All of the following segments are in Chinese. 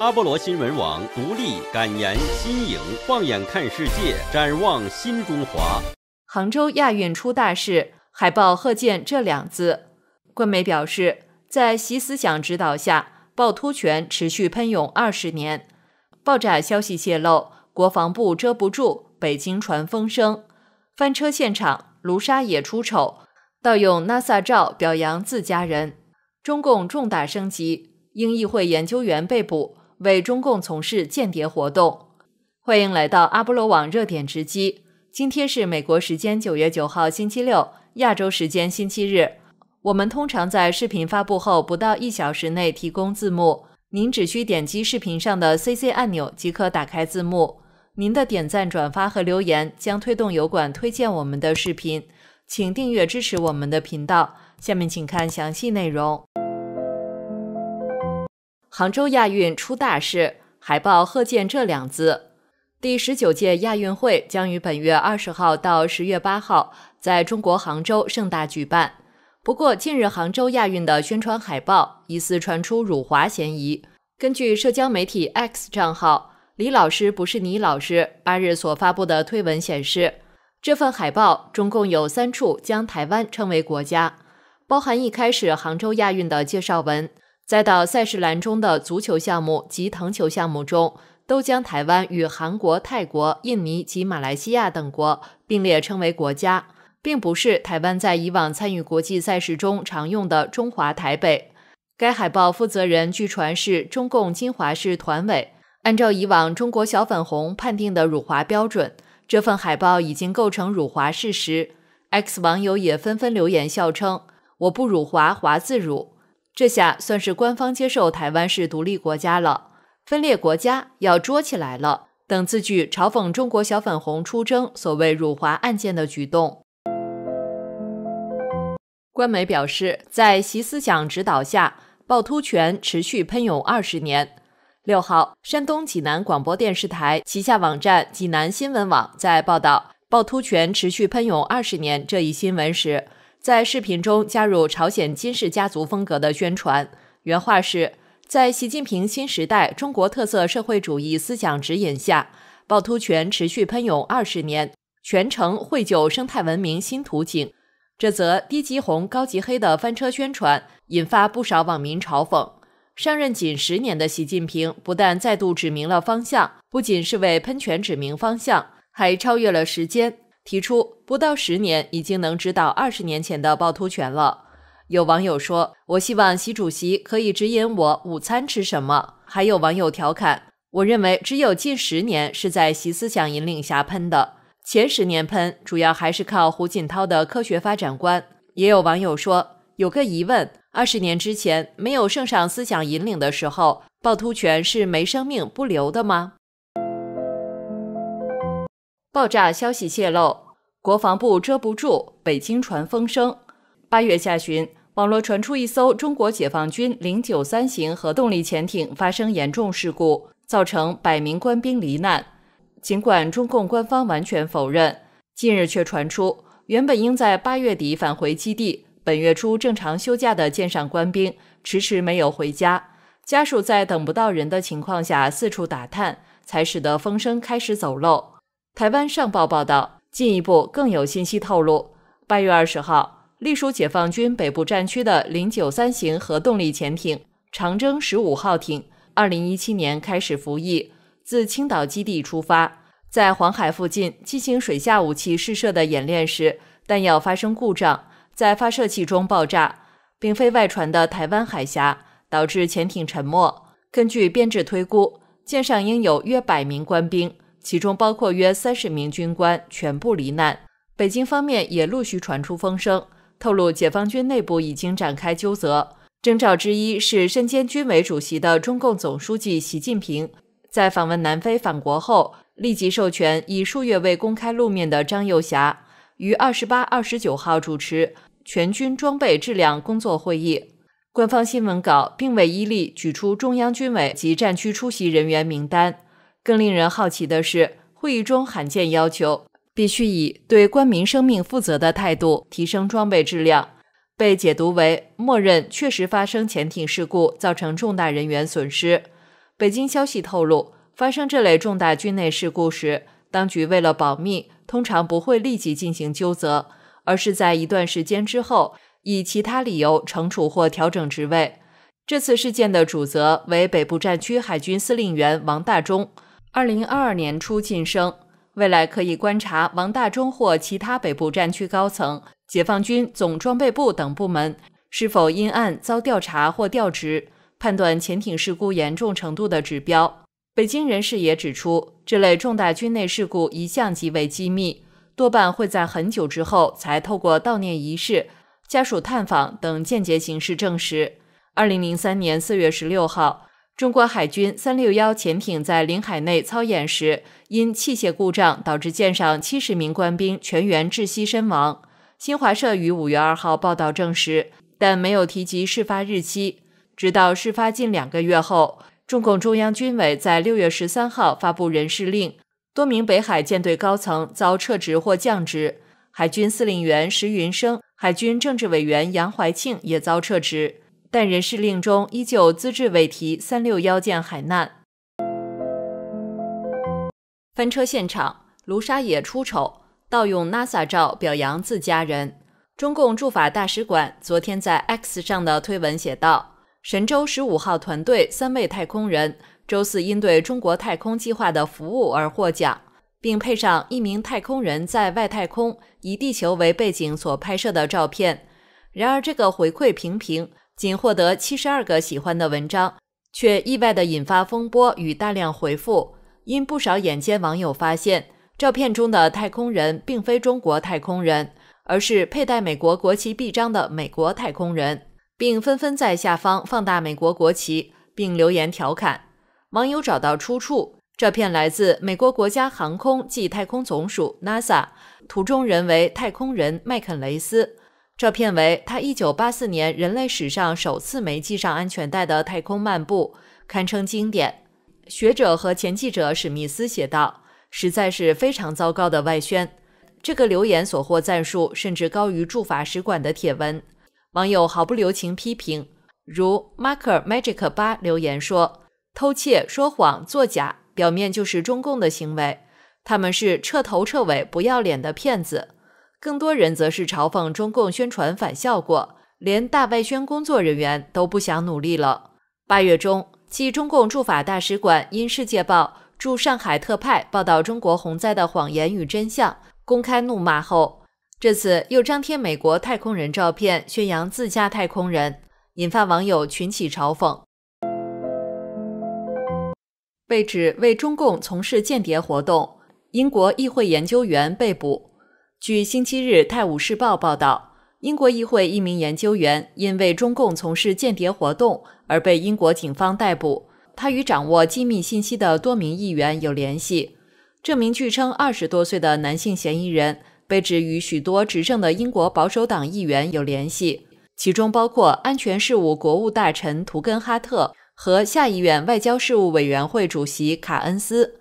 阿波罗新闻网独立感言新颖，放眼看世界，展望新中华。杭州亚运出大事，海报贺建这两字。官媒表示，在习思想指导下，趵突泉持续喷涌二十年。爆炸消息泄露，国防部遮不住，北京传风声。翻车现场，卢沙也出丑，盗用 NASA 照表扬自家人。中共重大升级，英议会研究员被捕。为中共从事间谍活动。欢迎来到阿波罗网热点直击。今天是美国时间九月九号星期六，亚洲时间星期日。我们通常在视频发布后不到一小时内提供字幕，您只需点击视频上的 CC 按钮即可打开字幕。您的点赞、转发和留言将推动油管推荐我们的视频，请订阅支持我们的频道。下面请看详细内容。杭州亚运出大事，海报贺建这两字。第十九届亚运会将于本月二十号到十月八号在中国杭州盛大举办。不过，近日杭州亚运的宣传海报疑似传出辱华嫌疑。根据社交媒体 X 账号“李老师不是倪老师”八日所发布的推文显示，这份海报中共有三处将台湾称为国家，包含一开始杭州亚运的介绍文。再到赛事栏中的足球项目及藤球项目中，都将台湾与韩国、泰国、印尼及马来西亚等国并列称为国家，并不是台湾在以往参与国际赛事中常用的“中华台北”。该海报负责人据传是中共金华市团委。按照以往中国“小粉红”判定的辱华标准，这份海报已经构成辱华事实。X 网友也纷纷留言笑称：“我不辱华，华自辱。”这下算是官方接受台湾是独立国家了，分裂国家要捉起来了等字句，嘲讽中国小粉红出征所谓辱华案件的举动。官媒表示，在习思想指导下，暴突泉持续喷涌二十年。六号，山东济南广播电视台旗下网站济南新闻网在报道暴突泉持续喷涌二十年这一新闻时。在视频中加入朝鲜金氏家族风格的宣传，原话是：“在习近平新时代中国特色社会主义思想指引下，趵突泉持续喷涌二十年，全程绘就生态文明新图景。”这则低级红高级黑的翻车宣传引发不少网民嘲讽。上任仅十年的习近平，不但再度指明了方向，不仅是为喷泉指明方向，还超越了时间。提出不到十年，已经能指导二十年前的趵突泉了。有网友说：“我希望习主席可以指引我午餐吃什么。”还有网友调侃：“我认为只有近十年是在习思想引领下喷的，前十年喷主要还是靠胡锦涛的科学发展观。”也有网友说：“有个疑问，二十年之前没有圣上思想引领的时候，趵突泉是没生命不留的吗？”爆炸消息泄露，国防部遮不住，北京传风声。八月下旬，网络传出一艘中国解放军零九三型核动力潜艇发生严重事故，造成百名官兵罹难。尽管中共官方完全否认，近日却传出，原本应在八月底返回基地、本月初正常休假的舰上官兵，迟迟没有回家。家属在等不到人的情况下四处打探，才使得风声开始走漏。台湾上报报道，进一步更有信息透露：八月二十号，隶属解放军北部战区的零九三型核动力潜艇“长征十五号”艇，二零一七年开始服役，自青岛基地出发，在黄海附近进行水下武器试射的演练时，弹药发生故障，在发射器中爆炸，并非外传的台湾海峡，导致潜艇沉没。根据编制推估，舰上应有约百名官兵。其中包括约三十名军官全部罹难。北京方面也陆续传出风声，透露解放军内部已经展开纠责。征兆之一是，身兼军委主席的中共总书记习近平在访问南非返国后，立即授权已数月未公开露面的张又侠于二十八、二十九号主持全军装备质量工作会议。官方新闻稿并未依例举出中央军委及战区出席人员名单。更令人好奇的是，会议中罕见要求必须以对官民生命负责的态度提升装备质量，被解读为默认确实发生潜艇事故造成重大人员损失。北京消息透露，发生这类重大军内事故时，当局为了保密，通常不会立即进行纠责，而是在一段时间之后以其他理由惩处或调整职位。这次事件的主责为北部战区海军司令员王大中。二零二二年初晋升，未来可以观察王大中或其他北部战区高层、解放军总装备部等部门是否因案遭调查或调职，判断潜艇事故严重程度的指标。北京人士也指出，这类重大军内事故一向极为机密，多半会在很久之后才透过悼念仪式、家属探访等间接形式证实。二零零三年四月十六号。中国海军三六幺潜艇在领海内操演时，因器械故障导致舰上七十名官兵全员窒息身亡。新华社于五月二号报道证实，但没有提及事发日期。直到事发近两个月后，中共中央军委在六月十三号发布人事令，多名北海舰队高层遭撤职或降职，海军司令员石云生、海军政治委员杨怀庆也遭撤职。但人事令中依旧资质未提“三六幺舰海难”翻车现场，卢沙野出丑，盗用 NASA 照表扬自家人。中共驻法大使馆昨天在 X 上的推文写道：“神舟十五号团队三位太空人周四因对中国太空计划的服务而获奖，并配上一名太空人在外太空以地球为背景所拍摄的照片。”然而，这个回馈平平。仅获得七十二个喜欢的文章，却意外的引发风波与大量回复。因不少眼尖网友发现，照片中的太空人并非中国太空人，而是佩戴美国国旗臂章的美国太空人，并纷纷在下方放大美国国旗，并留言调侃。网友找到出处，照片来自美国国家航空暨太空总署 （NASA），图中人为太空人麦肯雷斯。这片为他1984年人类史上首次没系上安全带的太空漫步，堪称经典。学者和前记者史密斯写道：“实在是非常糟糕的外宣。”这个留言所获赞数甚至高于驻法使馆的帖文。网友毫不留情批评，如 Mark Magic 八留言说：“偷窃、说谎、作假，表面就是中共的行为，他们是彻头彻尾不要脸的骗子。”更多人则是嘲讽中共宣传反效果，连大外宣工作人员都不想努力了。八月中，继中共驻法大使馆因《世界报》驻上海特派报道中国洪灾的谎言与真相公开怒骂后，这次又张贴美国太空人照片，宣扬自家太空人，引发网友群起嘲讽。被指为中共从事间谍活动，英国议会研究员被捕。据星期日《泰晤士报》报道，英国议会一名研究员因为中共从事间谍活动而被英国警方逮捕。他与掌握机密信息的多名议员有联系。这名据称二十多岁的男性嫌疑人被指与许多执政的英国保守党议员有联系，其中包括安全事务国务大臣图根哈特和下议院外交事务委员会主席卡恩斯。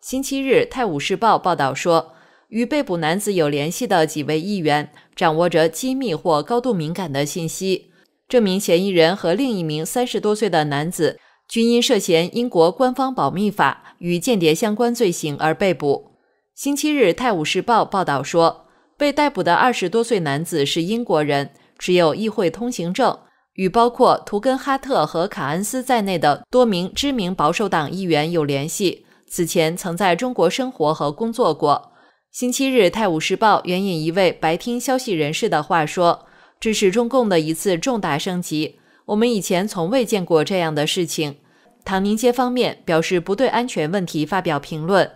星期日《泰晤士报》报道说。与被捕男子有联系的几位议员掌握着机密或高度敏感的信息。这名嫌疑人和另一名三十多岁的男子均因涉嫌英国官方保密法与间谍相关罪行而被捕。星期日《泰晤士报》报道说，被逮捕的二十多岁男子是英国人，持有议会通行证，与包括图根哈特和卡恩斯在内的多名知名保守党议员有联系。此前曾在中国生活和工作过。星期日，《泰晤士报》援引一位白厅消息人士的话说：“这是中共的一次重大升级，我们以前从未见过这样的事情。”唐宁街方面表示不对安全问题发表评论。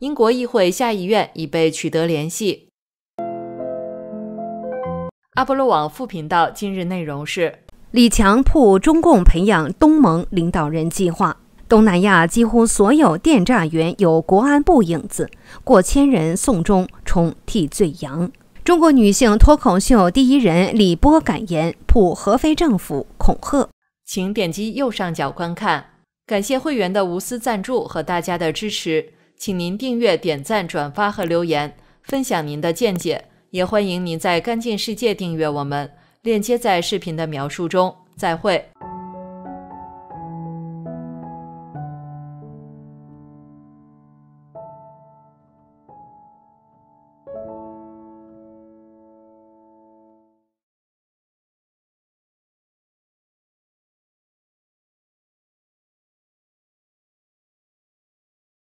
英国议会下议院已被取得联系。阿波罗网副频道今日内容是：李强铺中共培养东盟领导人计划。东南亚几乎所有电诈员有国安部影子，过千人送终充替罪羊。中国女性脱口秀第一人李波感言，普合肥政府恐吓。请点击右上角观看。感谢会员的无私赞助和大家的支持，请您订阅、点赞、转发和留言，分享您的见解。也欢迎您在干净世界订阅我们，链接在视频的描述中。再会。